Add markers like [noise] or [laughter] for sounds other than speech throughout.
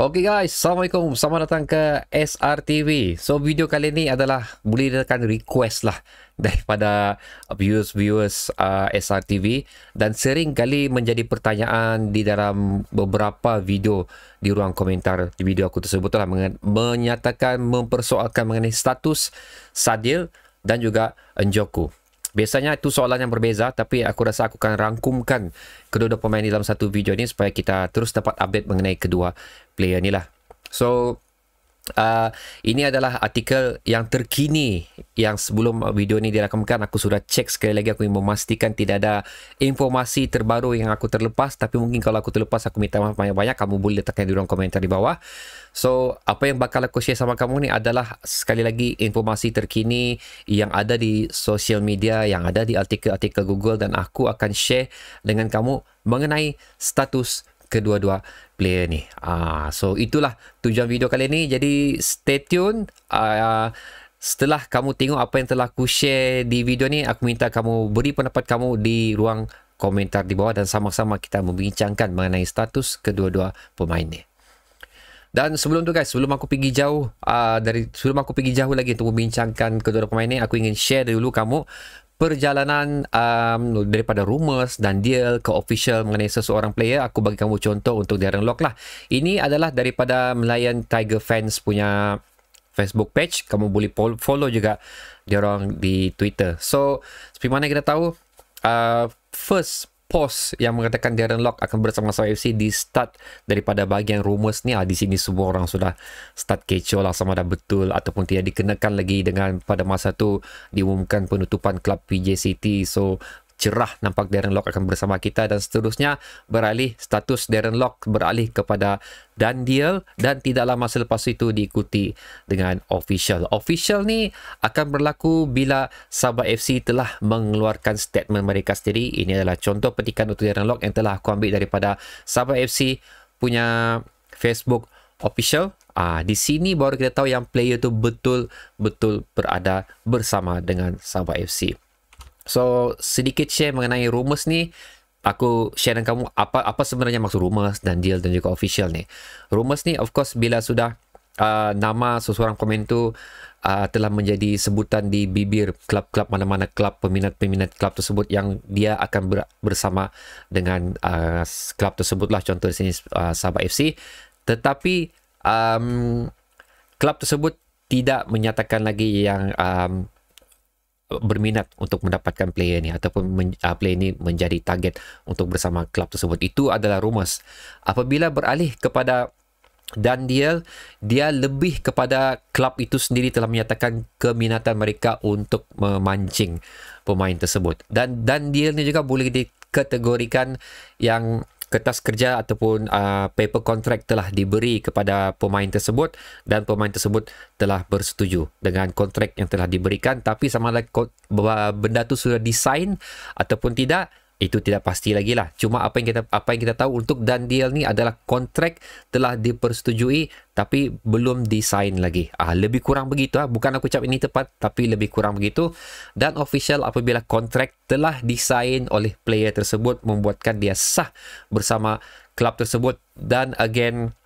Okay guys, Assalamualaikum. Selamat datang ke SRTV. So video kali ni adalah boleh dekatkan request lah [laughs] daripada viewers-viewers uh, SRTV dan sering kali menjadi pertanyaan di dalam beberapa video di ruang komentar di video aku tersebut lah menyatakan mempersoalkan mengenai status Sadil dan juga Enjoku. Biasanya itu soalan yang berbeza tapi aku rasa aku akan rangkumkan kedua-dua pemain dalam satu video ini supaya kita terus dapat update mengenai kedua player ni lah. So, uh, ini adalah artikel yang terkini yang sebelum video ini dirakamkan aku sudah cek sekali lagi aku ingin memastikan tidak ada informasi terbaru yang aku terlepas tapi mungkin kalau aku terlepas aku minta maaf banyak-banyak kamu boleh letakkan di ruang komentar di bawah so apa yang bakal aku share sama kamu ni adalah sekali lagi informasi terkini yang ada di social media yang ada di artikel-artikel Google dan aku akan share dengan kamu mengenai status kedua-dua player ni. Ah, so itulah tujuan video kali ni. Jadi stay tune. Uh, setelah kamu tengok apa yang telah aku share di video ni, aku minta kamu beri pendapat kamu di ruang komentar di bawah dan sama-sama kita membincangkan mengenai status kedua-dua pemain ni. Dan sebelum tu guys, sebelum aku pergi jauh uh, dari sebelum aku pergi jauh lagi untuk membincangkan kedua-dua pemain ni, aku ingin share dulu kamu perjalanan um, daripada rumours dan deal ke official mengenai seseorang player aku bagi kamu contoh untuk Darren Lock lah ini adalah daripada Melayan Tiger Fans punya Facebook page kamu boleh follow juga diorang di Twitter so seperti mana kita tahu uh, first post yang mengatakan Darren Lock akan bersama sama FC di start daripada bahagian rumours ni lah. Di sini semua orang sudah start kecoh lah sama ada betul ataupun tidak dikenakan lagi dengan pada masa tu diumumkan penutupan klub PJ City. So cerah nampak Darren Lock akan bersama kita dan seterusnya beralih status Darren Lock beralih kepada Dan Deal dan tidak lama selepas itu diikuti dengan official. Official ni akan berlaku bila Sabah FC telah mengeluarkan statement mereka sendiri. Ini adalah contoh petikan untuk Darren Lock yang telah aku ambil daripada Sabah FC punya Facebook official. Ah, di sini baru kita tahu yang player tu betul-betul berada bersama dengan Sabah FC. So sedikit share mengenai rumors ni Aku share dengan kamu apa apa sebenarnya maksud rumors dan deal dan juga official ni Rumors ni of course bila sudah uh, nama seseorang komen tu uh, Telah menjadi sebutan di bibir klub-klub mana-mana klub peminat-peminat klub tersebut Yang dia akan ber, bersama dengan uh, klub uh, tersebut lah contoh di sini uh, Sabah FC Tetapi um, klub tersebut tidak menyatakan lagi yang um, berminat untuk mendapatkan player ni ataupun men, uh, player ni menjadi target untuk bersama klub tersebut. Itu adalah rumus. Apabila beralih kepada dan dia dia lebih kepada klub itu sendiri telah menyatakan keminatan mereka untuk memancing pemain tersebut. Dan dan dia ni juga boleh dikategorikan yang kertas kerja ataupun uh, paper contract telah diberi kepada pemain tersebut dan pemain tersebut telah bersetuju dengan kontrak yang telah diberikan tapi sama ada benda tu sudah disign ataupun tidak itu tidak pasti lagi lah. Cuma apa yang kita apa yang kita tahu untuk dan deal ni adalah kontrak telah dipersetujui tapi belum disign lagi. Ah lebih kurang begitu ah. Bukan aku cakap ini tepat tapi lebih kurang begitu. Dan official apabila kontrak telah disign oleh player tersebut membuatkan dia sah bersama klub tersebut dan again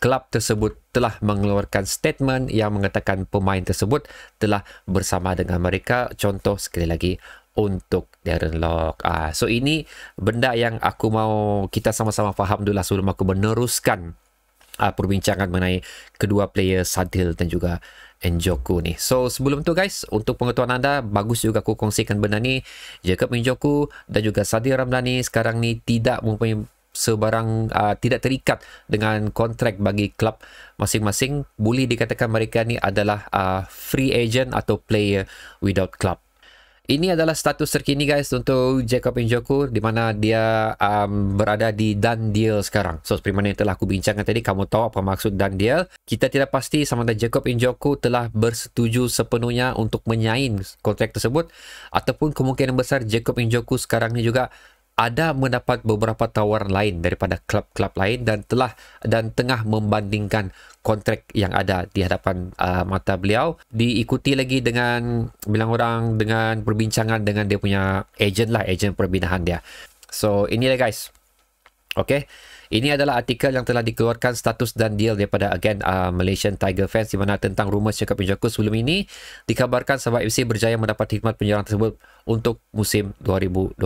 klub tersebut telah mengeluarkan statement yang mengatakan pemain tersebut telah bersama dengan mereka contoh sekali lagi untuk Darren Lock. Ah, so ini benda yang aku mau kita sama-sama faham dulu lah sebelum aku meneruskan ah, perbincangan mengenai kedua player Sadil dan juga Enjoku ni. So sebelum tu guys, untuk pengetahuan anda, bagus juga aku kongsikan benda ni. Jacob Enjoku dan juga Sadil Ramdani sekarang ni tidak mempunyai sebarang uh, tidak terikat dengan kontrak bagi klub masing-masing boleh dikatakan mereka ni adalah uh, free agent atau player without club ini adalah status terkini guys untuk Jacob Injokur di mana dia um, berada di Dan Deal sekarang. So seperti mana yang telah aku bincangkan tadi, kamu tahu apa maksud Dan Deal. Kita tidak pasti sama ada Jacob Injokur telah bersetuju sepenuhnya untuk menyain kontrak tersebut ataupun kemungkinan besar Jacob Injokur sekarang ni juga ada mendapat beberapa tawaran lain daripada klub-klub lain dan telah dan tengah membandingkan kontrak yang ada di hadapan uh, mata beliau diikuti lagi dengan bilang orang dengan perbincangan dengan dia punya agent lah agent perbinaan dia so ini dia guys okay ini adalah artikel yang telah dikeluarkan status dan deal daripada again uh, Malaysian Tiger fans di mana tentang rumah cakap Pinjoko sebelum ini dikabarkan sebab FC berjaya mendapat khidmat penyerang tersebut untuk musim 2023.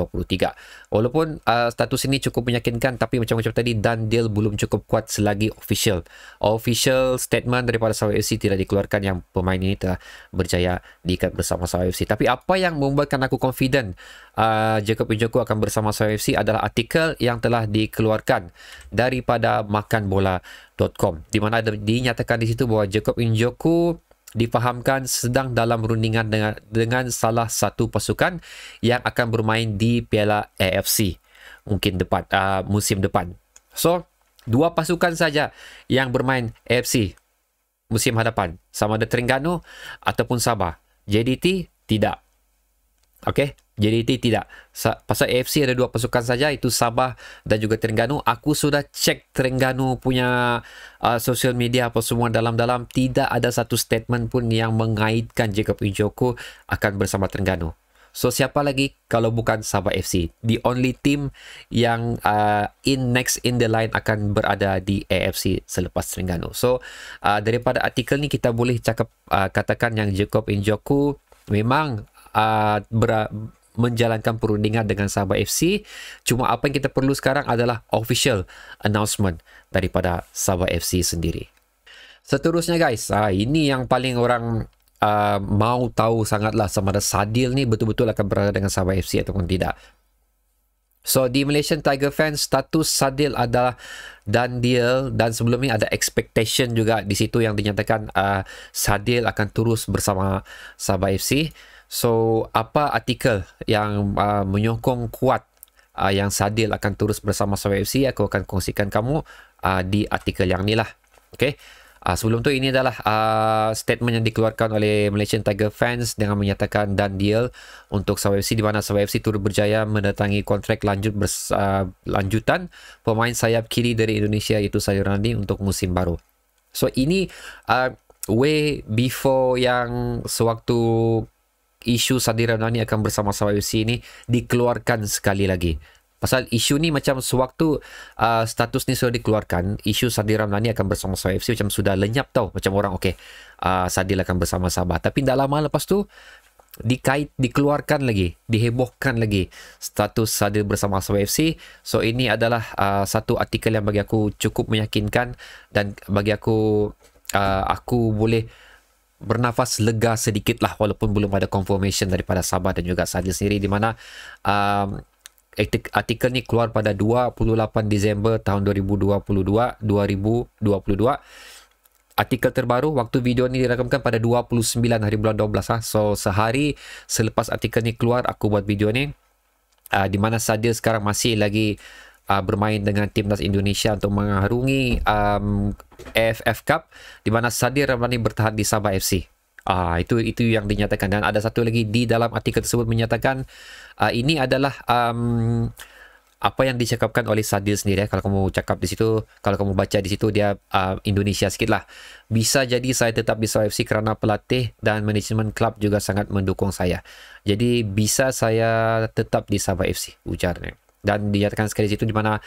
Walaupun uh, status ini cukup meyakinkan tapi macam macam tadi dan deal belum cukup kuat selagi official. Official statement daripada Sarawak FC tidak dikeluarkan yang pemain ini telah berjaya diikat bersama Sarawak FC. Tapi apa yang membuatkan aku confident uh, Jacob Injoko akan bersama Sarawak FC adalah artikel yang telah dikeluarkan daripada makanbola.com di mana dinyatakan di situ bahawa Jacob Injoko difahamkan sedang dalam rundingan dengan, dengan salah satu pasukan yang akan bermain di Piala AFC mungkin depan uh, musim depan. So, dua pasukan saja yang bermain AFC musim hadapan, sama ada Terengganu ataupun Sabah. JDT tidak. Okey, JDT tidak. Sa- pasal AFC ada dua pasukan saja itu Sabah dan juga Terengganu. Aku sudah cek Terengganu punya uh, social media apa semua dalam-dalam tidak ada satu statement pun yang mengaitkan Jacob Injoko akan bersama Terengganu. So siapa lagi kalau bukan Sabah FC? The only team yang uh, in next in the line akan berada di AFC selepas Terengganu. So uh, daripada artikel ni kita boleh cakap uh, katakan yang Jacob Injoko memang uh, ber- menjalankan perundingan dengan Sabah FC. Cuma apa yang kita perlu sekarang adalah official announcement daripada Sabah FC sendiri. Seterusnya guys, ah, ini yang paling orang uh, mau tahu sangatlah sama ada Sadil ni betul-betul akan berada dengan Sabah FC ataupun tidak. So di Malaysian Tiger fans status Sadil adalah dan deal dan sebelum ini ada expectation juga di situ yang dinyatakan uh, Sadil akan terus bersama Sabah FC. So apa artikel yang uh, menyokong kuat uh, yang Sadil akan terus bersama Sabah FC aku akan kongsikan kamu uh, di artikel yang ni lah. Okay. Uh, sebelum tu ini adalah uh, statement yang dikeluarkan oleh Malaysian Tiger fans dengan menyatakan dan deal untuk Sabah FC di mana Sabah FC turut berjaya mendatangi kontrak lanjut bers, uh, lanjutan pemain sayap kiri dari Indonesia iaitu Sayur Randi untuk musim baru. So ini uh, way before yang sewaktu isu Sadira Nani akan bersama-sama UFC ini dikeluarkan sekali lagi. Pasal isu ni macam sewaktu uh, status ni sudah dikeluarkan, isu Sadira Nani akan bersama-sama UFC macam sudah lenyap tau. Macam orang, okay, uh, Sadil akan bersama-sama. Tapi tidak lama lepas tu, dikait dikeluarkan lagi dihebohkan lagi status sadir bersama sama FC so ini adalah uh, satu artikel yang bagi aku cukup meyakinkan dan bagi aku uh, aku boleh bernafas lega sedikit lah walaupun belum ada confirmation daripada Sabah dan juga Sadil sendiri di mana um, artikel ni keluar pada 28 Disember tahun 2022 2022 artikel terbaru waktu video ni direkamkan pada 29 hari bulan 12 ah so sehari selepas artikel ni keluar aku buat video ni uh, di mana saya sekarang masih lagi uh, bermain dengan timnas Indonesia untuk mengharungi um, AFF Cup di mana Sadir Ramani bertahan di Sabah FC. Ah uh, itu itu yang dinyatakan dan ada satu lagi di dalam artikel tersebut menyatakan uh, ini adalah um, apa yang dicakapkan oleh Sadil sendiri ya. Kalau kamu cakap di situ, kalau kamu baca di situ dia uh, Indonesia sikit lah. Bisa jadi saya tetap di Sabah FC kerana pelatih dan manajemen klub juga sangat mendukung saya. Jadi bisa saya tetap di Sabah FC ujarnya dan dinyatakan sekali situ di mana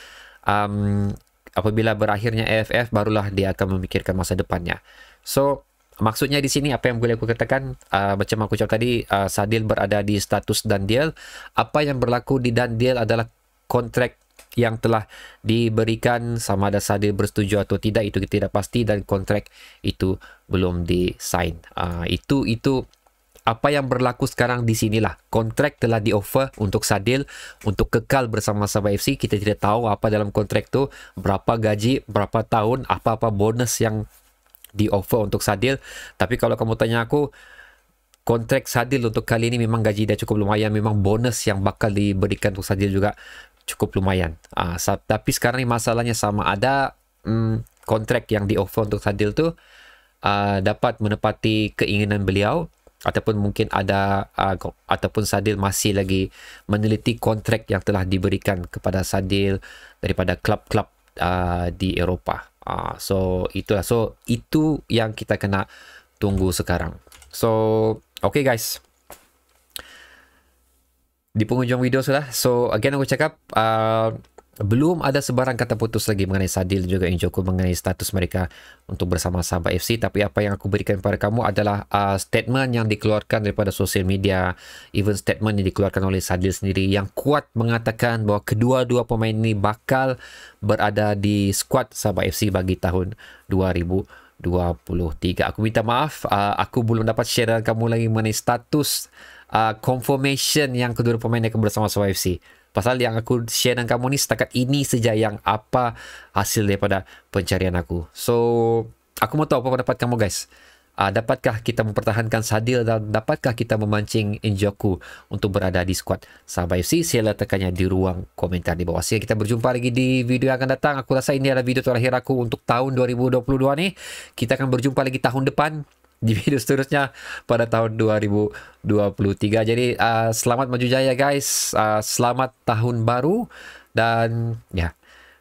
um, apabila berakhirnya AFF barulah dia akan memikirkan masa depannya. So maksudnya di sini apa yang boleh aku katakan uh, macam aku cakap tadi uh, Sadil berada di status dan deal apa yang berlaku di dan deal adalah kontrak yang telah diberikan sama ada Sadil bersetuju atau tidak itu tidak pasti dan kontrak itu belum disign. Uh, itu itu apa yang berlaku sekarang di sinilah. Kontrak telah di-offer untuk Sadil untuk kekal bersama Sabah FC. Kita tidak tahu apa dalam kontrak tu, berapa gaji, berapa tahun, apa-apa bonus yang di-offer untuk Sadil. Tapi kalau kamu tanya aku, kontrak Sadil untuk kali ini memang gaji dia cukup lumayan. Memang bonus yang bakal diberikan untuk Sadil juga cukup lumayan. Uh, tapi sekarang ni masalahnya sama. Ada um, kontrak yang di-offer untuk Sadil tu uh, dapat menepati keinginan beliau ataupun mungkin ada uh, ataupun Sadil masih lagi meneliti kontrak yang telah diberikan kepada Sadil daripada klub-klub uh, di Eropah. Uh, so itulah so itu yang kita kena tunggu sekarang. So okay guys. Di penghujung video sudah. So again aku cakap uh, belum ada sebarang kata putus lagi mengenai Sadil juga Injoku mengenai status mereka untuk bersama Sabah FC tapi apa yang aku berikan kepada kamu adalah uh, statement yang dikeluarkan daripada sosial media even statement yang dikeluarkan oleh Sadil sendiri yang kuat mengatakan bahawa kedua-dua pemain ini bakal berada di skuad Sabah FC bagi tahun 2023. Aku minta maaf, uh, aku belum dapat share dengan kamu lagi mengenai status uh, confirmation yang kedua pemain akan bersama Sabah FC. Pasal yang aku share dengan kamu ni setakat ini saja yang apa hasil daripada pencarian aku. So, aku mau tahu apa pendapat kamu guys. Uh, dapatkah kita mempertahankan sadil dan dapatkah kita memancing Injoku untuk berada di squad Sabah FC? Saya letakkannya di ruang komentar di bawah. Sehingga kita berjumpa lagi di video yang akan datang. Aku rasa ini adalah video terakhir aku untuk tahun 2022 ni. Kita akan berjumpa lagi tahun depan di [laughs] video seterusnya pada tahun 2023. Jadi uh, selamat maju jaya guys, uh, selamat tahun baru dan ya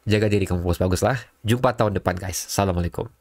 jaga diri kamu bagus baguslah. Jumpa tahun depan guys. Assalamualaikum.